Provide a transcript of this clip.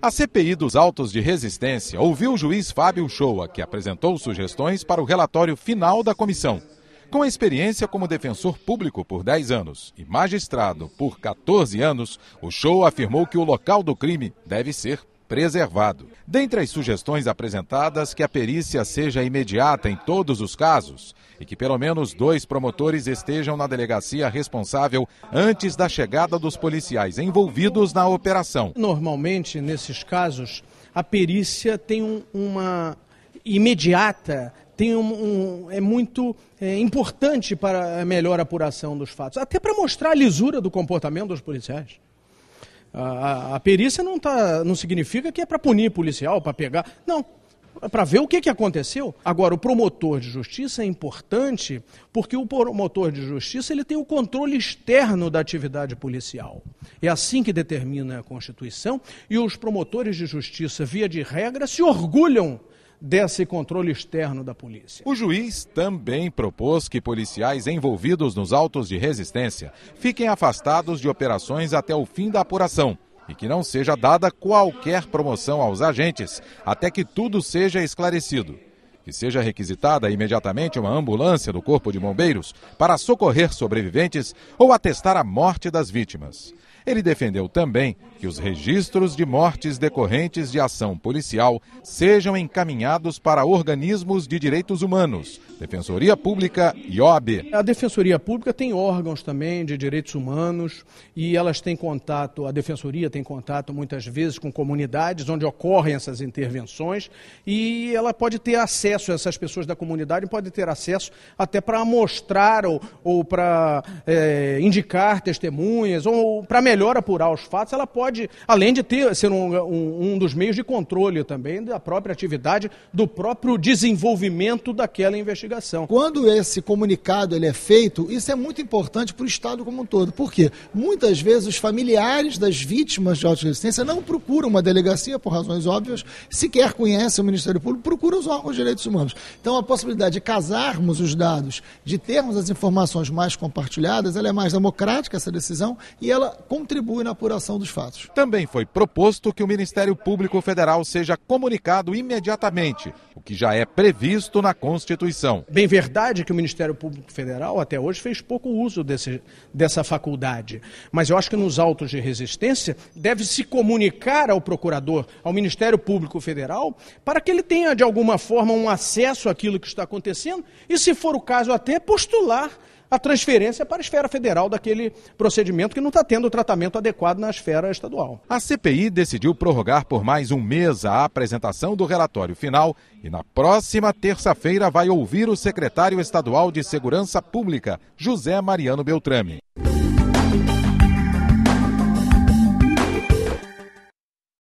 A CPI dos autos de resistência ouviu o juiz Fábio Shoa, que apresentou sugestões para o relatório final da comissão. Com experiência como defensor público por 10 anos e magistrado por 14 anos, o Show afirmou que o local do crime deve ser preservado. Dentre as sugestões apresentadas, que a perícia seja imediata em todos os casos e que pelo menos dois promotores estejam na delegacia responsável antes da chegada dos policiais envolvidos na operação. Normalmente, nesses casos, a perícia tem uma imediata tem um, um, é muito é, importante para a melhor apuração dos fatos, até para mostrar a lisura do comportamento dos policiais. A, a, a perícia não, tá, não significa que é para punir policial, para pegar. Não, para ver o que, que aconteceu. Agora, o promotor de justiça é importante porque o promotor de justiça ele tem o controle externo da atividade policial. É assim que determina a Constituição e os promotores de justiça, via de regra, se orgulham desse controle externo da polícia. O juiz também propôs que policiais envolvidos nos autos de resistência fiquem afastados de operações até o fim da apuração e que não seja dada qualquer promoção aos agentes até que tudo seja esclarecido. Que seja requisitada imediatamente uma ambulância do Corpo de Bombeiros para socorrer sobreviventes ou atestar a morte das vítimas. Ele defendeu também que os registros de mortes decorrentes de ação policial sejam encaminhados para organismos de direitos humanos, Defensoria Pública e OAB. A Defensoria Pública tem órgãos também de direitos humanos e elas têm contato, a Defensoria tem contato muitas vezes com comunidades onde ocorrem essas intervenções e ela pode ter acesso, essas pessoas da comunidade podem ter acesso até para mostrar ou, ou para é, indicar testemunhas ou, ou para melhorar melhor apurar os fatos, ela pode, além de ter, ser um, um, um dos meios de controle também da própria atividade, do próprio desenvolvimento daquela investigação. Quando esse comunicado ele é feito, isso é muito importante para o Estado como um todo. Por quê? Muitas vezes os familiares das vítimas de resistência não procuram uma delegacia, por razões óbvias, sequer conhecem o Ministério Público, procuram os órgãos de direitos humanos. Então, a possibilidade de casarmos os dados, de termos as informações mais compartilhadas, ela é mais democrática, essa decisão, e ela, com contribui na apuração dos fatos. Também foi proposto que o Ministério Público Federal seja comunicado imediatamente, o que já é previsto na Constituição. Bem verdade que o Ministério Público Federal até hoje fez pouco uso desse, dessa faculdade, mas eu acho que nos autos de resistência deve se comunicar ao procurador, ao Ministério Público Federal, para que ele tenha de alguma forma um acesso àquilo que está acontecendo e, se for o caso, até postular a transferência para a esfera federal daquele procedimento que não está tendo o tratamento adequado na esfera estadual. A CPI decidiu prorrogar por mais um mês a apresentação do relatório final e na próxima terça-feira vai ouvir o secretário estadual de Segurança Pública, José Mariano Beltrame.